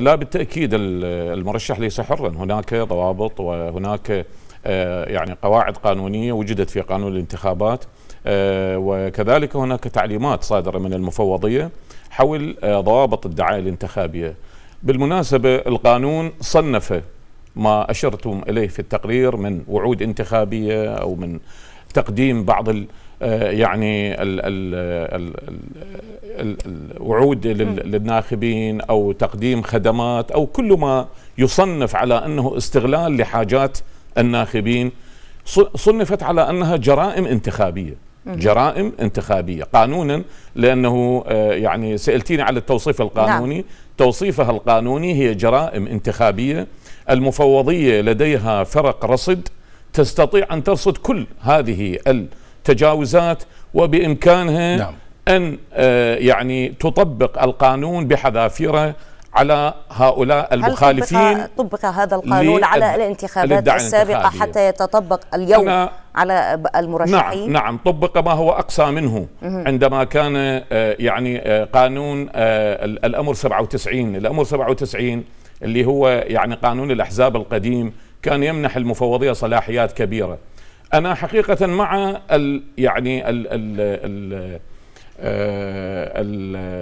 لا بالتاكيد المرشح ليس حرا هناك ضوابط وهناك آه، يعني قواعد قانونيه وجدت في قانون الانتخابات آه، وكذلك هناك تعليمات صادره من المفوضيه حول آه، ضوابط الدعايه الانتخابيه بالمناسبه القانون صنف ما اشرتم اليه في التقرير من وعود انتخابيه او من تقديم بعض الـ يعني ال ال ال وعود للناخبين او تقديم خدمات او كل ما يصنف على انه استغلال لحاجات الناخبين صنفت على انها جرائم انتخابيه جرائم انتخابيه قانونا لانه آه، يعني سالتيني على التوصيف القانوني نعم. توصيفها القانوني هي جرائم انتخابيه المفوضيه لديها فرق رصد تستطيع ان ترصد كل هذه التجاوزات وبامكانها نعم. أن آه، يعني تطبق القانون بحذافيره على هؤلاء المخالفين هل طبق, طبق هذا القانون على الانتخابات السابقة حتى يتطبق اليوم على المرشحين نعم نعم طبق ما هو أقصى منه عندما كان آه، يعني آه، قانون الأمر 97 الأمر 97 اللي هو يعني قانون الأحزاب القديم كان يمنح المفوضية صلاحيات كبيرة أنا حقيقة مع الـ يعني ال ال ال آه،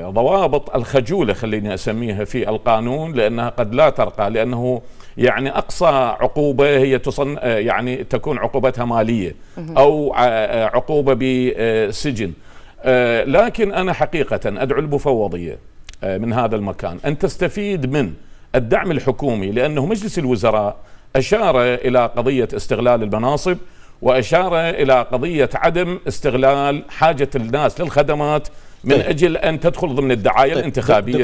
الضوابط الخجولة خليني أسميها في القانون لأنها قد لا ترقى لأنه يعني أقصى عقوبة هي تصن آه، يعني تكون عقوبتها مالية أو آه، عقوبة بسجن لكن أنا حقيقة أدعو المفوضية من هذا المكان أن تستفيد من الدعم الحكومي لأنه مجلس الوزراء أشار إلى قضية استغلال المناصب واشار الى قضيه عدم استغلال حاجه الناس للخدمات من طيب. اجل ان تدخل ضمن الدعايه طيب. الانتخابيه